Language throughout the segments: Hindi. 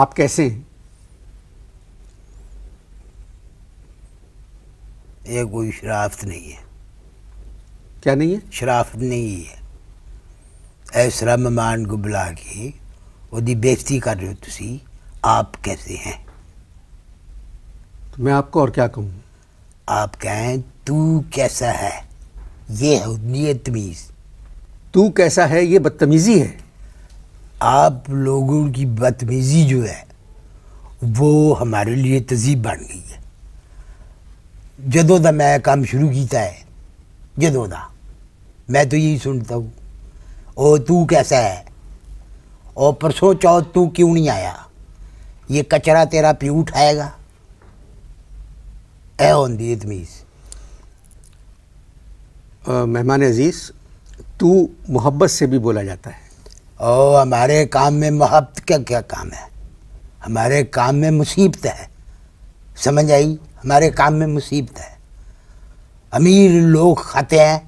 आप कैसे हैं यह कोई शराफत नहीं है क्या नहीं है शराफत नहीं है ऐसा मेहमान को बुला के ਉਹਦੀ कर रहे हो तुसी आप कैसे हैं तो मैं आपको और क्या कहूँ आप कहें तू कैसा है ये है तमीज़ तू कैसा है ये बदतमीज़ी है आप लोगों की बदतमीज़ी जो है वो हमारे लिए तजीब बन गई है जदों का मैं काम शुरू किया है जदों का मैं तो यही सुनता हूँ ओ तू कैसा है ओ परसों चौथ तू क्यों नहीं आया ये कचरा तेरा प्यू उठाएगा ए तमीज़ मेहमान अजीज़ तू मोहब्बत से भी बोला जाता है ओ हमारे काम में मोहब्बत का क्या काम है हमारे काम में मुसीबत है समझ आई हमारे काम में मुसीबत है अमीर लोग खाते हैं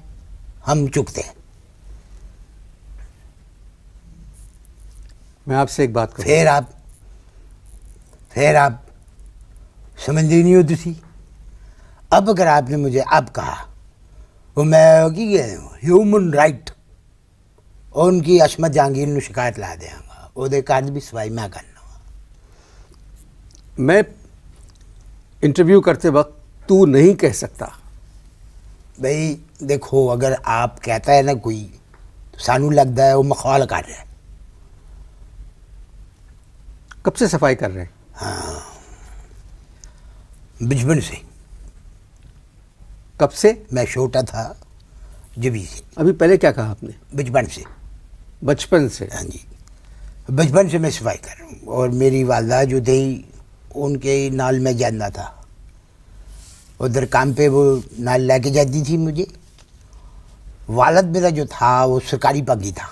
हम चुकते हैं मैं आपसे एक बात करूँ फिर आप फिर आप समझ नहीं हो तुसी अब अगर आपने मुझे अब कहा वो मैं की ह्यूमन राइट और उनकी असमत जहांगीर ने शिकायत ला देंगे वो कार्य भी सवाई मैं करना मैं इंटरव्यू करते वक्त तू नहीं कह सकता भाई देखो अगर आप कहता है ना कोई तो सानू लगता है वो मखौल कर रहा है कब से सफाई कर रहे हैं हाँ बचपन से कब से मैं छोटा था जबी से अभी पहले क्या कहा आपने बचपन से बचपन से हाँ जी बचपन से मैं सफाई कर रहा हूँ और मेरी वालदा जो थी उनके नाल में जाना था उधर काम पे वो नाल लेके जाती थी मुझे वालद मेरा जो था वो सरकारी भंगी था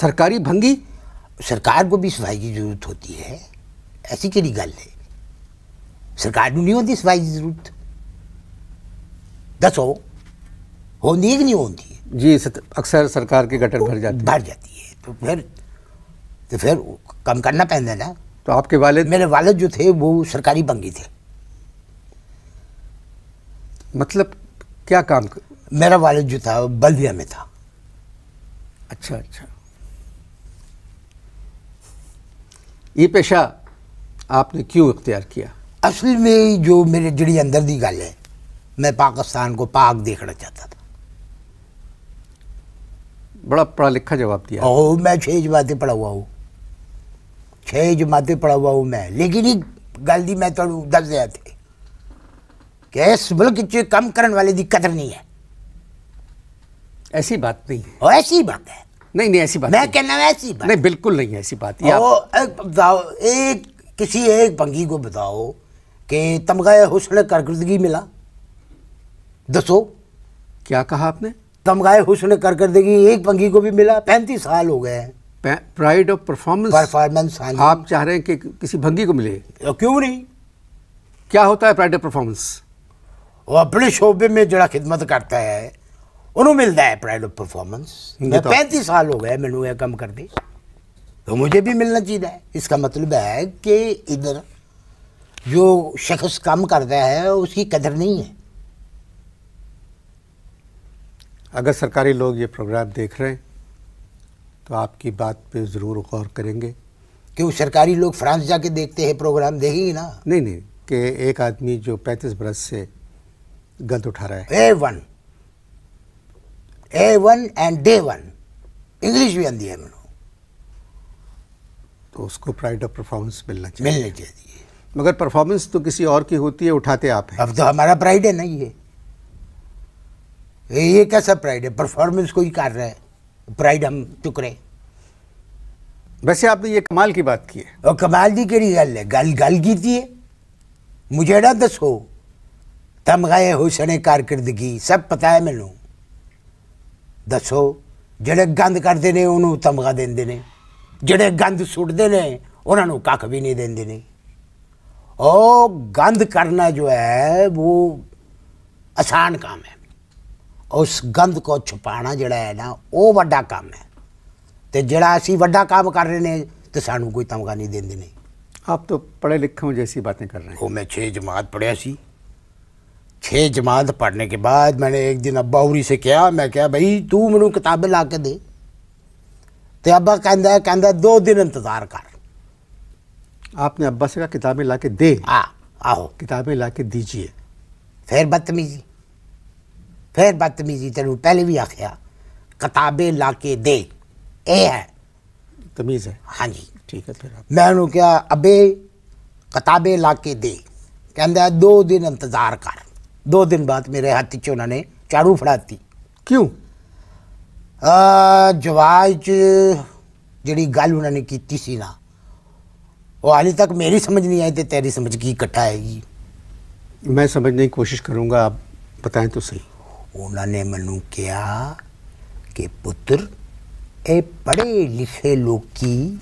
सरकारी भंगी सरकार को भी सफाई की ज़रूरत होती है ऐसी कड़ी गल है सरकार को नहीं होती सफाई की जरूरत दसो होती है कि नहीं होती जी अक्सर सरकार के गटर भर जाती भर जाती है तो फिर तो फिर कम करना पैदा ना तो आपके वाले मेरे वालद जो थे वो सरकारी बंगी थे मतलब क्या काम कर? मेरा वालद जो था बल्दिया में था अच्छा अच्छा ये पेशा आपने क्यों इख्तियार किया असल में जो मेरे जड़ी अंदर दी गल है मैं पाकिस्तान को पाक देखना चाहता था बड़ा पढ़ा लिखा जवाब दिया ओ मैं छह जमातें पढ़ा हुआ हूँ छह जमातें पढ़ा हुआ हूँ मैं लेकिन एक गल की मैं थोड़ा दस दिया थे कि इस मुल्क कम करने वाले की कदर नहीं है ऐसी बात नहीं है ऐसी बात है नहीं नहीं ऐसी बात मैं कहना ऐसी बात नहीं बिल्कुल नहीं है ऐसी बात ओ, एक बताओ एक किसी एक पंगी को बताओ कि तमगा हुसन कारकर्दगी मिला दसो क्या कहा आपने तमगाए हुसन कर कर देगी एक पंखी को भी मिला पैंतीस साल हो गए प्राइड ऑफ परफॉर्मेंस परफॉर्मेंस आप चाह रहे हैं कि किसी भंगी को मिले तो क्यों नहीं क्या होता है प्राइड ऑफ परफॉर्मेंस वो अपने शोबे में जरा खिदमत करता है उन्होंने मिलता है प्राइड ऑफ परफॉर्मेंस पैंतीस साल हो गए मैंने ਮੈਨੂੰ कम कर दी तो मुझे भी मिलना चाहिए इसका मतलब है कि इधर जो शख्स काम करता है उसकी कदर नहीं है अगर सरकारी लोग ये प्रोग्राम देख रहे हैं तो आपकी बात पे ज़रूर गौर करेंगे क्यों सरकारी लोग फ्रांस जाके देखते हैं प्रोग्राम देखेंगे ना नहीं नहीं कि एक आदमी जो पैंतीस बरस से गलत उठा रहा है A one A one and day one English भी आंदी है मैंने तो उसको प्राइड ऑफ परफॉर्मेंस मिलना चाहिए मिलनी चाहिए मगर परफॉर्मेंस तो किसी और की होती है उठाते आप हैं अब तो हमारा प्राइड है नहीं है ये कैसा प्राइड है परफॉर्मेंस कोई कर रहा है प्राइड हम चुक रहे वैसे आपने ये कमाल की बात की है और कमाल ਦੀ ਕਿਹੜੀ ਗੱਲ ਹੈ ਗੱਲ ਗੱਲ ਕੀਤੀ ਹੈ ਮੁਝੇ ਨਾ ਦੱਸੋ ਤਮਗਾਏ ਹੁਸਨੇ ਕਾਰਕਰਦਗੀ ਸਭ ਪਤਾ ਹੈ ਮੈਨੂੰ ਦੱਸੋ ਜਿਹੜੇ ਗੰਦ ਕਰਦੇ ਨੇ ਉਹਨੂੰ ਤਮਗਾ ਦਿੰਦੇ ਨੇ ਜਿਹੜੇ ਗੰਦ ਸੁੱਟਦੇ ਨੇ ਉਹਨਾਂ ਨੂੰ ਕੱਖ ਵੀ ਨਹੀਂ ਦਿੰਦੇ ਨੇ ਉਹ ਗੰਦ ਕਰਨਾ ਜੋ ਹੈ ਉਹ ਆਸਾਨ ਕੰਮ ਹੈ उस गंध को छुपाना जोड़ा है ना वो ਵੱਡਾ काम है तो जोड़ा असी ਵੱਡਾ काम कर रहे हैं तो सू कोई तमगा नहीं देंगे नहीं आप तो पढ़े लिखे हो जैसी बातें कर रहे हैं वो मैं छः जमात पढ़िया छः जमात पढ़ने के बाद मैंने एक दिन अब्बा उरी से कहा मैं क्या भाई तू मैं किताबें ला के दे तो अब्बा कहता कहता दो दिन इंतज़ार कर आपने अब्बा से कहा किताबें ला के दे आ, हाँ, आहो किताबें ला के दीजिए फिर बदतमीजी फिर बदतमीजी तेन पहले भी आख्या किताबे ला के दे ए है तमीज़ है हाँ जी ठीक है फिर मैं उन्होंने क्या अबे किताबे ला के दे कहता दो दिन इंतज़ार कर दो दिन बाद मेरे हाथ च उन्होंने चारू फड़ाती क्यों जवाब जी गल उन्होंने की ना वो अभी तक मेरी समझ नहीं आई तो तेरी समझ की कट्ठा आएगी मैं समझने की कोशिश करूँगा आप बताएं तो सही उन्होंने मैं कहा कि पुत्र ये पढ़े लिखे लोग ਲੋਕੀ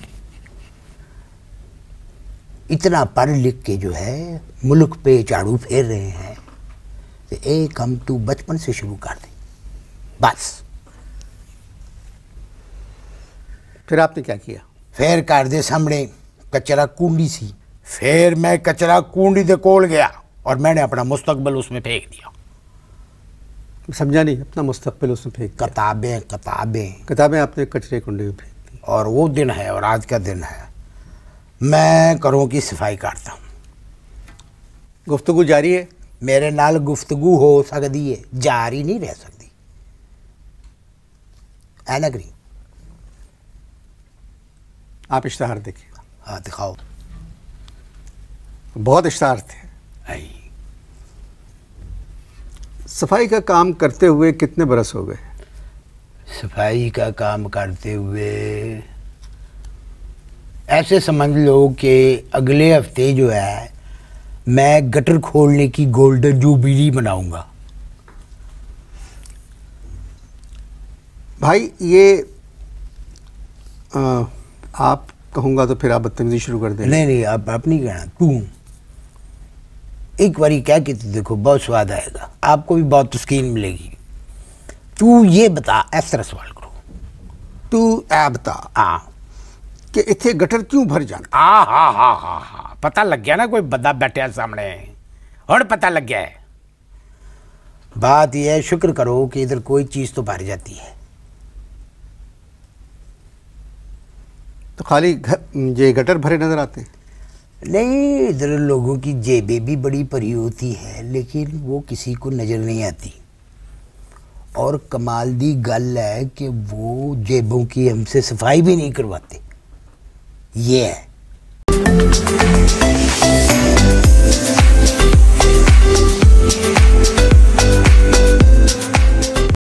इतना पढ़ लिख के जो है मुल्क पे झाड़ू फेर रहे हैं तो ये काम तू बचपन से शुरू कर दे बस फिर आपने क्या किया फिर घर दे सामने कचरा कुंडी सी फिर मैं कचरा कुंडी दे कोल गया और मैंने अपना मुस्तकबल उसमें फेंक दिया समझा नहीं अपना मुस्तबिल उसमें फेंक किताबें किताबें किताबें आपने कचरे कुंडे में फेंक दी और वो दिन है और आज का दिन है मैं करों की सफाई करता हूँ गुफ्तु जारी है मेरे नाल गुफ्तगु हो सकती है जारी नहीं रह सकती है नगरी आप इश्तहार देखिए हाँ दिखाओ बहुत इश्तहार थे आई सफाई का काम करते हुए कितने बरस हो गए सफाई का काम करते हुए ऐसे समझ लो कि अगले हफ्ते जो है मैं गटर खोलने की गोल्डन जूबली बनाऊंगा भाई ये आ, आप कहूँगा तो फिर आप बदतमीजी शुरू कर दें नहीं नहीं आप आप नहीं कहना तू एक बारी क्या कहते तो देखो बहुत स्वाद आएगा आपको भी बहुत तस्कीन मिलेगी तू ये बता इस तरह सवाल करो तू ऐ बता हाँ कि इतने गटर क्यों भर जाना आ हा हा हा हा पता लग गया ना कोई बंदा बैठे सामने और पता लग गया है बात यह है शुक्र करो कि इधर कोई चीज़ तो भर जाती है तो खाली ये गटर भरे नज़र आते हैं नहीं इधर लोगों की जेबें भी बड़ी भरी होती है लेकिन वो किसी को नज़र नहीं आती और कमाल दी गल है कि वो जेबों की हमसे सफाई भी नहीं करवाते ये है